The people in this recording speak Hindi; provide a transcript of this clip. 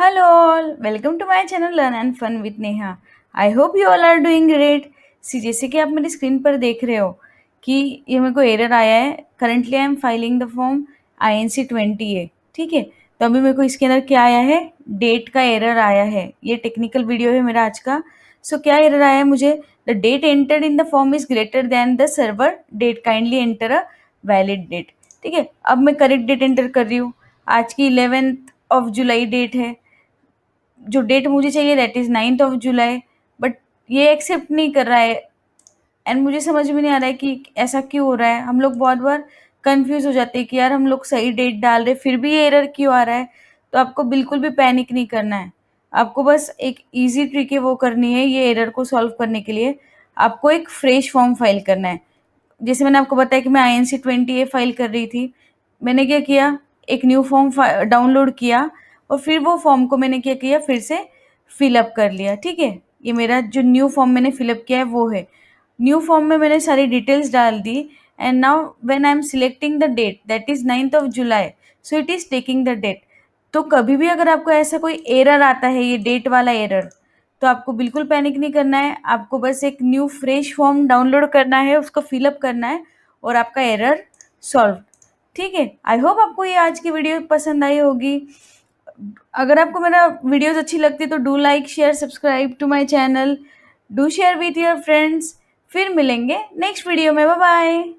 hello all welcome to my channel learn and fun with Neha I hope you all are doing great see जैसे कि आप मेरी स्क्रीन पर देख रहे हो कि ये मेरे को एरर आया है currently I am filing the form I N C twenty A ठीक है तो अभी मेरे को इसके अंदर क्या आया है डेट का एरर आया है ये टेक्निकल वीडियो है मेरा आज का सो so, क्या एरर आया है मुझे the date enter in the form is greater than the server date kindly enter a valid date ठीक है अब मैं करेक्ट डेट एंटर कर रही हूँ आज की इलेवेंथ ऑफ जुलाई डेट है जो डेट मुझे चाहिए that is ninth of July but ये एक्सेप्ट नहीं कर रहा है एंड मुझे समझ में नहीं आ रहा है कि ऐसा क्यों हो रहा है हम लोग बहुत बार कंफ्यूज हो जाते हैं कि यार हम लोग सही डेट डाल रहे फिर भी ये एरर क्यों आ रहा है तो आपको बिल्कुल भी पैनिक नहीं करना है आपको बस एक ईजी ट्रिक है वो करनी है ये एरर को सॉल्व करने के लिए आपको एक फ्रेश फॉर्म फाइल करना है जैसे मैंने आपको बताया कि मैं I N C twenty A file कर रही थी मैंने क्या किया एक न्यू फॉर्म डाउनलोड किया और फिर वो फॉर्म को मैंने क्या किया फिर से फिलअप कर लिया ठीक है ये मेरा जो न्यू फॉर्म मैंने फिलअप किया है वो है न्यू फॉर्म में मैंने सारी डिटेल्स डाल दी and now when I am selecting the date that is ninth of July so it is taking the date तो कभी भी अगर आपको ऐसा कोई एरर आता है ये डेट वाला एरर तो आपको बिल्कुल पैनिक नहीं करना है आपको बस एक न्यू फ्रेश फॉर्म डाउनलोड करना है उसको फिलअप करना है और आपका एरर सॉल्व ठीक है आई होप आपको ये आज की वीडियो पसंद आई होगी अगर आपको मेरा वीडियोस अच्छी लगती है तो do like share subscribe to my channel do share with your friends फिर मिलेंगे नेक्स्ट वीडियो में बाय